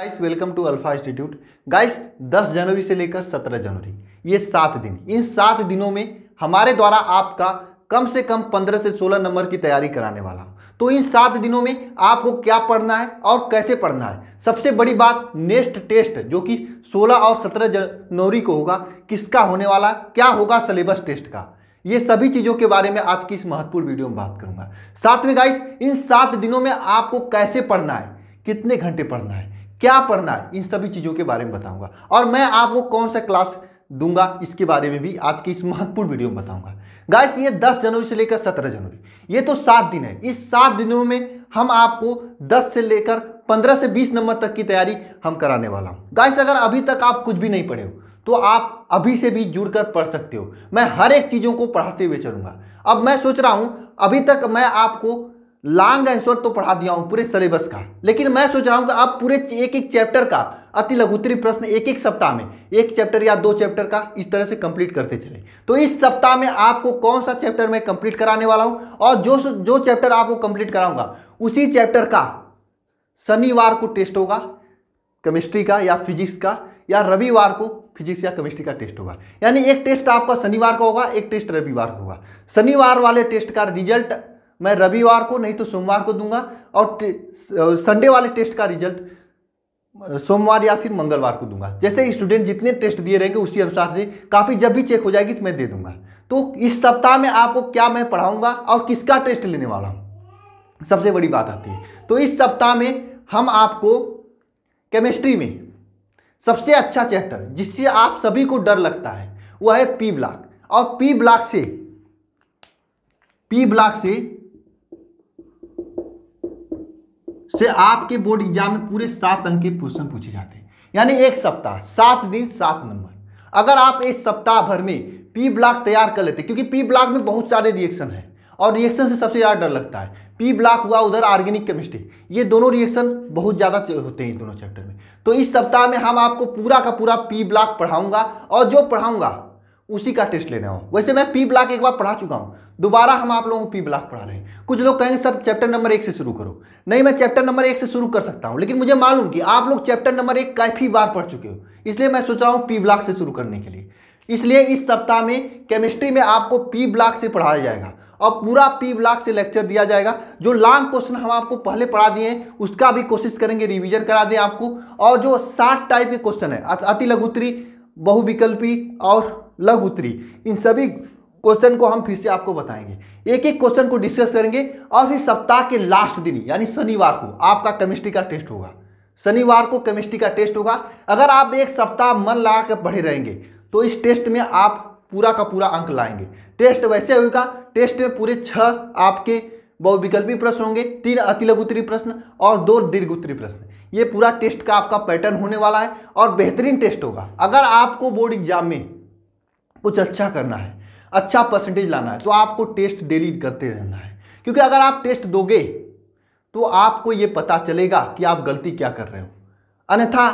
guys welcome to alpha institute guys 10 जनवरी से लेकर 17 जनवरी ये सात दिन इन सात दिनों में हमारे द्वारा आपका कम से कम 15 से 16 नंबर की तैयारी कराने वाला तो इन सात दिनों में आपको क्या पढ़ना है और कैसे पढ़ना है सबसे बड़ी बात नेक्स्ट टेस्ट जो कि 16 और 17 जनवरी को होगा किसका होने वाला क्या होगा सिलेबस टेस्ट का ये सभी चीज़ों के बारे में आज की इस महत्वपूर्ण वीडियो में बात करूंगा साथ में गाइस इन सात दिनों में आपको कैसे पढ़ना है कितने घंटे पढ़ना है क्या पढ़ना है इन सभी चीज़ों के बारे में बताऊंगा और मैं आपको कौन सा क्लास दूंगा इसके बारे में भी आज की इस महत्वपूर्ण वीडियो में बताऊंगा गाइस ये 10 जनवरी से लेकर 17 जनवरी ये तो सात दिन है इस सात दिनों में हम आपको 10 से लेकर 15 से 20 नंबर तक की तैयारी हम कराने वाला हूँ गाइस अगर अभी तक आप कुछ भी नहीं पढ़े हो तो आप अभी से भी जुड़कर पढ़ सकते हो मैं हर एक चीज़ों को पढ़ाते हुए चलूँगा अब मैं सोच रहा हूँ अभी तक मैं आपको लॉन्ग आंसर तो पढ़ा दिया हूँ पूरे सिलेबस का लेकिन मैं सोच रहा हूँ कि आप पूरे एक एक चैप्टर का अति लघुतरी प्रश्न एक एक सप्ताह में एक चैप्टर या दो चैप्टर का इस तरह से कंप्लीट करते चले तो इस सप्ताह में आपको कौन सा चैप्टर मैं कंप्लीट कराने वाला हूँ और जो जो चैप्टर आपको कंप्लीट कराऊंगा उसी चैप्टर का शनिवार को टेस्ट होगा केमिस्ट्री का या फिजिक्स का या रविवार को फिजिक्स या केमिस्ट्री का टेस्ट होगा यानी एक टेस्ट आपका शनिवार का होगा एक टेस्ट रविवार का होगा शनिवार वाले टेस्ट का रिजल्ट मैं रविवार को नहीं तो सोमवार को दूंगा और संडे वाले टेस्ट का रिजल्ट सोमवार या फिर मंगलवार को दूंगा जैसे स्टूडेंट जितने टेस्ट दिए रहेंगे उसी अनुसार से काफ़ी जब भी चेक हो जाएगी तो मैं दे दूंगा तो इस सप्ताह में आपको क्या मैं पढ़ाऊंगा और किसका टेस्ट लेने वाला हूँ सबसे बड़ी बात आती है तो इस सप्ताह में हम आपको केमिस्ट्री में सबसे अच्छा चैप्टर जिससे आप सभी को डर लगता है वह है पी ब्लॉक और पी ब्लॉक से पी ब्लॉक से से आपके बोर्ड एग्जाम में पूरे सात अंक के क्वेश्चन पूछे जाते हैं यानी एक सप्ताह सात दिन सात नंबर अगर आप इस सप्ताह भर में पी ब्लॉक तैयार कर लेते क्योंकि पी ब्लॉक में बहुत सारे रिएक्शन है और रिएक्शन से सबसे ज़्यादा डर लगता है पी ब्लॉक हुआ उधर ऑर्गेनिक केमिस्ट्री ये दोनों रिएक्शन बहुत ज़्यादा होते हैं दोनों चैप्टर में तो इस सप्ताह में हम आपको पूरा का पूरा पी ब्लॉक पढ़ाऊंगा और जो पढ़ाऊंगा उसी का टेस्ट लेना हो वैसे मैं पी ब्लॉक एक बार पढ़ा चुका हूँ दोबारा हम आप लोगों को पी ब्लॉक पढ़ा रहे हैं कुछ लोग कहेंगे सर चैप्टर नंबर एक से शुरू करो नहीं मैं चैप्टर नंबर एक से शुरू कर सकता हूँ लेकिन मुझे मालूम कि आप लोग चैप्टर नंबर एक काफ़ी बार पढ़ चुके हो इसलिए मैं सोच रहा हूँ पी ब्लॉक से शुरू करने के लिए इसलिए इस सप्ताह में केमिस्ट्री में आपको पी ब्लॉक से पढ़ाया जाएगा और पूरा पी ब्लॉक से लेक्चर दिया जाएगा जो लॉन्ग क्वेश्चन हम आपको पहले पढ़ा दिए हैं उसका भी कोशिश करेंगे रिवीजन करा दें आपको और जो साठ टाइप के क्वेश्चन है अति लघुतरी बहुविकल्पी और लघु उत्तरी इन सभी क्वेश्चन को हम फिर से आपको बताएंगे एक एक क्वेश्चन को डिस्कस करेंगे और फिर सप्ताह के लास्ट दिन यानी शनिवार को आपका केमिस्ट्री का टेस्ट होगा शनिवार को केमिस्ट्री का टेस्ट होगा अगर आप एक सप्ताह मन लगा कर पढ़े रहेंगे तो इस टेस्ट में आप पूरा का पूरा अंक लाएंगे टेस्ट वैसे होगा टेस्ट में पूरे छः आपके बहुविकल्पी प्रश्न होंगे तीन उत्तरी प्रश्न और दो दीर्घोत्तरी प्रश्न ये पूरा टेस्ट का आपका पैटर्न होने वाला है और बेहतरीन टेस्ट होगा अगर आपको बोर्ड एग्जाम में कुछ अच्छा करना है अच्छा परसेंटेज लाना है तो आपको टेस्ट डेली करते रहना है क्योंकि अगर आप टेस्ट दोगे तो आपको ये पता चलेगा कि आप गलती क्या कर रहे हो अन्यथा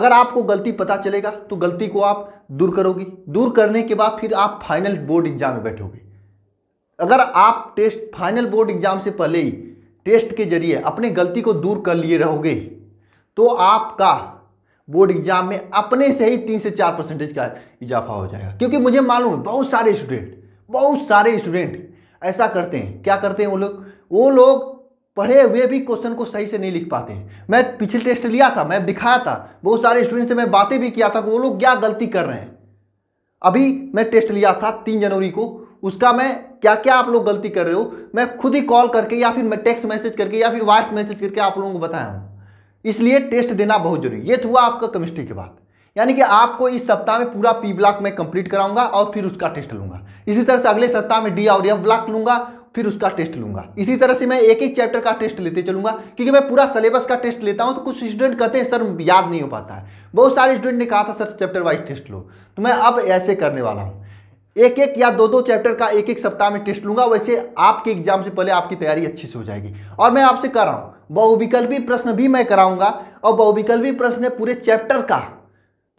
अगर आपको गलती पता चलेगा तो गलती को आप दूर करोगे दूर करने के बाद फिर आप फाइनल बोर्ड एग्जाम में बैठोगे अगर आप टेस्ट फाइनल बोर्ड एग्जाम से पहले ही टेस्ट के जरिए अपने गलती को दूर कर लिए रहोगे तो आपका बोर्ड एग्जाम में अपने से ही तीन से चार परसेंटेज का इजाफा हो जाएगा क्योंकि मुझे मालूम है बहुत सारे स्टूडेंट बहुत सारे स्टूडेंट ऐसा करते हैं क्या करते हैं वो लोग वो लोग पढ़े हुए भी क्वेश्चन को सही से नहीं लिख पाते हैं मैं पिछले टेस्ट लिया था मैं दिखाया था बहुत सारे स्टूडेंट से मैं बातें भी किया था कि वो लोग क्या गलती कर रहे हैं अभी मैं टेस्ट लिया था तीन जनवरी को उसका मैं क्या क्या आप लोग गलती कर रहे हो मैं खुद ही कॉल करके या फिर मैं टेक्स्ट मैसेज करके या फिर वॉइस मैसेज करके आप लोगों को बताया हूँ इसलिए टेस्ट देना बहुत जरूरी ये तो हुआ आपका केमिस्ट्री के बाद यानी कि आपको इस सप्ताह में पूरा पी ब्लॉक में कंप्लीट कराऊंगा और फिर उसका टेस्ट लूंगा इसी तरह से अगले सप्ताह में डी और एफ ब्लॉक लूंगा फिर उसका टेस्ट लूंगा इसी तरह से मैं एक एक चैप्टर का टेस्ट लेते चलूंगा क्योंकि मैं पूरा सिलेबस का टेस्ट लेता हूं तो कुछ स्टूडेंट कहते हैं सर याद नहीं हो पाता है बहुत सारे स्टूडेंट ने कहा था सर चैप्टर वाइज टेस्ट लो तो मैं अब ऐसे करने वाला हूं एक एक या दो दो चैप्टर का एक एक सप्ताह में टेस्ट लूंगा वैसे आपके एग्जाम से पहले आपकी तैयारी अच्छे से हो जाएगी और मैं आपसे कर रहा हूँ बहुविकल्पी प्रश्न भी मैं कराऊंगा और बहुविकल्पी प्रश्न पूरे चैप्टर का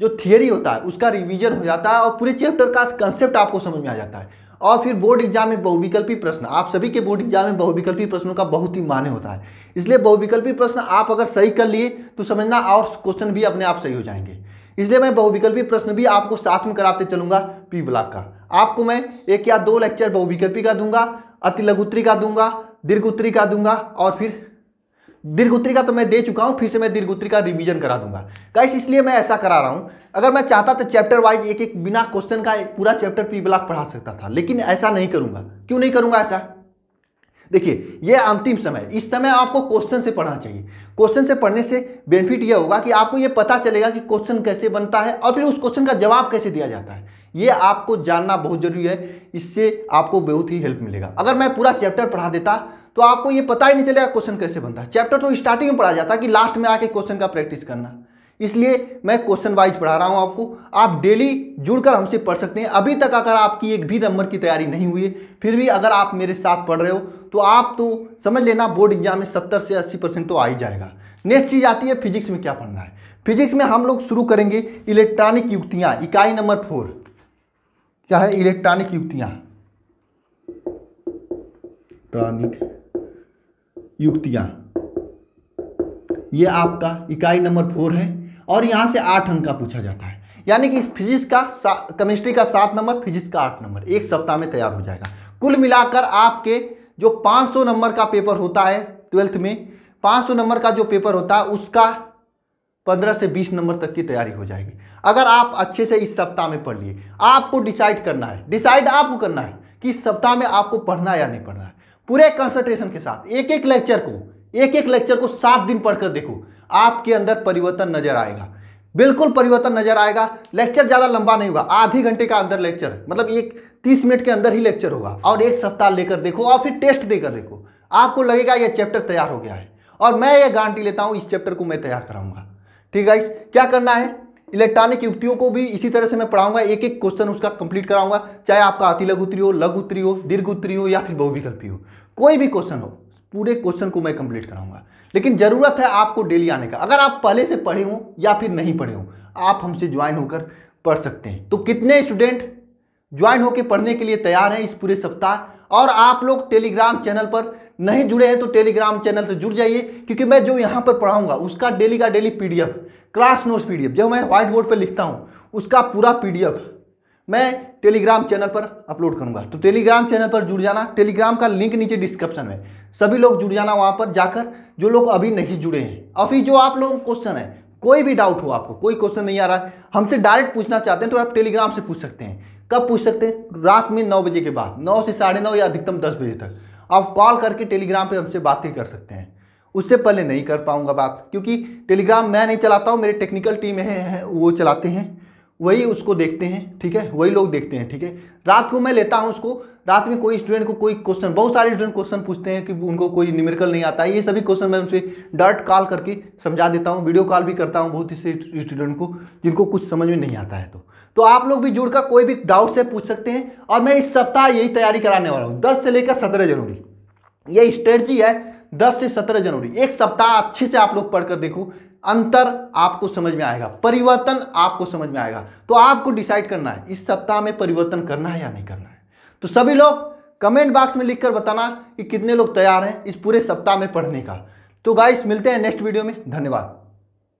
जो थियरी होता है उसका रिविजन हो जाता है और पूरे चैप्टर का कंसेप्ट आपको समझ में आ जाता है और फिर बोर्ड एग्जाम में बहुविकल्पी प्रश्न आप सभी के बोर्ड एग्जाम में बहुविकल्पी प्रश्नों का बहुत ही मान्य होता है इसलिए बहुविकल्पी प्रश्न आप अगर सही कर लिए तो समझना और क्वेश्चन भी अपने आप सही हो जाएंगे इसलिए मैं बहुविकल्पी प्रश्न भी आपको साथ में कराते चलूंगा पी ब्लॉक का आपको मैं एक या दो लेक्चर बहुविकल्पी का दूंगा अति लघुत्री का दूंगा दीर्घ उत्तरी का दूंगा और फिर दीर्घ उत्तरी का तो मैं दे चुका हूँ फिर से मैं दीर्घ उत्तरी का रिवीजन करा दूंगा गाइस इसलिए मैं ऐसा करा रहा हूँ अगर मैं चाहता तो चैप्टर वाइज एक एक बिना क्वेश्चन का पूरा चैप्टर पी ब्लॉक पढ़ा सकता था लेकिन ऐसा नहीं करूंगा क्यों नहीं करूंगा ऐसा देखिए ये अंतिम समय इस समय आपको क्वेश्चन से पढ़ना चाहिए क्वेश्चन से पढ़ने से बेनिफिट यह होगा कि आपको ये पता चलेगा कि क्वेश्चन कैसे बनता है और फिर उस क्वेश्चन का जवाब कैसे दिया जाता है ये आपको जानना बहुत जरूरी है इससे आपको बहुत ही हेल्प मिलेगा अगर मैं पूरा चैप्टर पढ़ा देता तो आपको ये पता ही नहीं चलेगा क्वेश्चन कैसे बनता है चैप्टर तो स्टार्टिंग में पढ़ा जाता है कि लास्ट में आके क्वेश्चन का प्रैक्टिस करना इसलिए मैं क्वेश्चन वाइज पढ़ा रहा हूँ आपको आप डेली जुड़कर हमसे पढ़ सकते हैं अभी तक अगर आपकी एक भी नंबर की तैयारी नहीं हुई है फिर भी अगर आप मेरे साथ पढ़ रहे हो तो आप तो समझ लेना बोर्ड एग्जाम में सत्तर से अस्सी परसेंट तो आ ही जाएगा नेक्स्ट चीज़ आती है फिजिक्स में क्या पढ़ना है फिजिक्स में हम लोग शुरू करेंगे इलेक्ट्रॉनिक युक्तियाँ इकाई नंबर फोर क्या है इलेक्ट्रॉनिक युक्तियां इलेक्ट्रॉनिक युक्तियां ये आपका इकाई नंबर फोर है और यहां से आठ अंक का पूछा जाता है यानी कि फिजिक्स का केमिस्ट्री का सात नंबर फिजिक्स का आठ नंबर एक सप्ताह में तैयार हो जाएगा कुल मिलाकर आपके जो 500 नंबर का पेपर होता है ट्वेल्थ में 500 नंबर का जो पेपर होता है उसका 15 से 20 नंबर तक की तैयारी हो जाएगी अगर आप अच्छे से इस सप्ताह में पढ़ लिए आपको डिसाइड करना है डिसाइड आपको करना है कि इस सप्ताह में आपको पढ़ना है या नहीं पढ़ना है पूरे कंसंट्रेशन के साथ एक एक लेक्चर को एक एक लेक्चर को सात दिन पढ़कर देखो आपके अंदर परिवर्तन नजर आएगा बिल्कुल परिवर्तन नजर आएगा लेक्चर ज़्यादा लंबा नहीं होगा आधे घंटे का अंदर लेक्चर मतलब एक तीस मिनट के अंदर ही लेक्चर होगा और एक सप्ताह लेकर देखो और फिर टेस्ट देकर देखो आपको लगेगा यह चैप्टर तैयार हो गया है और मैं ये गारंटी लेता हूँ इस चैप्टर को मैं तैयार कराऊंगा ठीक है क्या करना है इलेक्ट्रॉनिक युक्तियों को भी इसी तरह से मैं पढ़ाऊंगा एक एक क्वेश्चन उसका कंप्लीट कराऊंगा चाहे आपका अति लघु उत्तरी हो लघु उत्तरी हो दीर्घ उत्तरी हो या फिर बहुविकल्पी हो कोई भी क्वेश्चन हो पूरे क्वेश्चन को मैं कंप्लीट कराऊंगा लेकिन जरूरत है आपको डेली आने का अगर आप पहले से पढ़े हों या फिर नहीं पढ़े हों आप हमसे ज्वाइन होकर पढ़ सकते हैं तो कितने स्टूडेंट ज्वाइन होकर पढ़ने के लिए तैयार हैं इस पूरे सप्ताह और आप लोग टेलीग्राम चैनल पर नहीं जुड़े हैं तो टेलीग्राम चैनल से जुड़ जाइए क्योंकि मैं जो यहाँ पर पढ़ाऊंगा उसका डेली का daily PDF class notes PDF जो मैं व्हाइट बोर्ड पर लिखता हूँ उसका पूरा पीडीएफ मैं टेलीग्राम चैनल पर अपलोड करूँगा तो टेलीग्राम चैनल पर जुड़ जाना टेलीग्राम का लिंक नीचे डिस्क्रिप्शन में सभी लोग जुड़ जाना वहाँ पर जाकर जो लोग अभी नहीं जुड़े हैं अभी जो आप लोगों को क्वेश्चन है कोई भी डाउट हो आपको कोई क्वेश्चन नहीं आ रहा है हमसे डायरेक्ट पूछना चाहते हैं तो आप टेलीग्राम से पूछ सकते हैं कब पूछ सकते हैं रात में नौ बजे के बाद नौ से साढ़े नौ या अधिकतम दस बजे तक आप कॉल करके टेलीग्राम पे हमसे बातें कर सकते हैं उससे पहले नहीं कर पाऊँगा बात क्योंकि टेलीग्राम मैं नहीं चलाता हूँ मेरे टेक्निकल टीम है वो चलाते हैं वही उसको देखते हैं ठीक है वही लोग देखते हैं ठीक है रात को मैं लेता हूँ उसको रात में कोई स्टूडेंट को कोई क्वेश्चन बहुत सारे स्टूडेंट क्वेश्चन पूछते हैं कि उनको कोई न्यूमेरिकल नहीं आता है ये सभी क्वेश्चन मैं उनसे डायरेक्ट कॉल करके समझा देता हूँ वीडियो कॉल भी करता हूँ बहुत से स्टूडेंट को जिनको कुछ समझ में नहीं आता है तो तो आप लोग भी जुड़कर कोई भी डाउट से पूछ सकते हैं और मैं इस सप्ताह यही तैयारी कराने वाला हूँ दस से लेकर सत्रह जनवरी ये स्ट्रेटजी है दस से सत्रह जनवरी एक सप्ताह अच्छे से आप लोग पढ़कर देखो अंतर आपको समझ में आएगा परिवर्तन आपको समझ में आएगा तो आपको डिसाइड करना है इस सप्ताह में परिवर्तन करना है या नहीं करना है तो सभी लोग कमेंट बॉक्स में लिखकर बताना कि कितने लोग तैयार हैं इस पूरे सप्ताह में पढ़ने का तो गाइस मिलते हैं नेक्स्ट वीडियो में धन्यवाद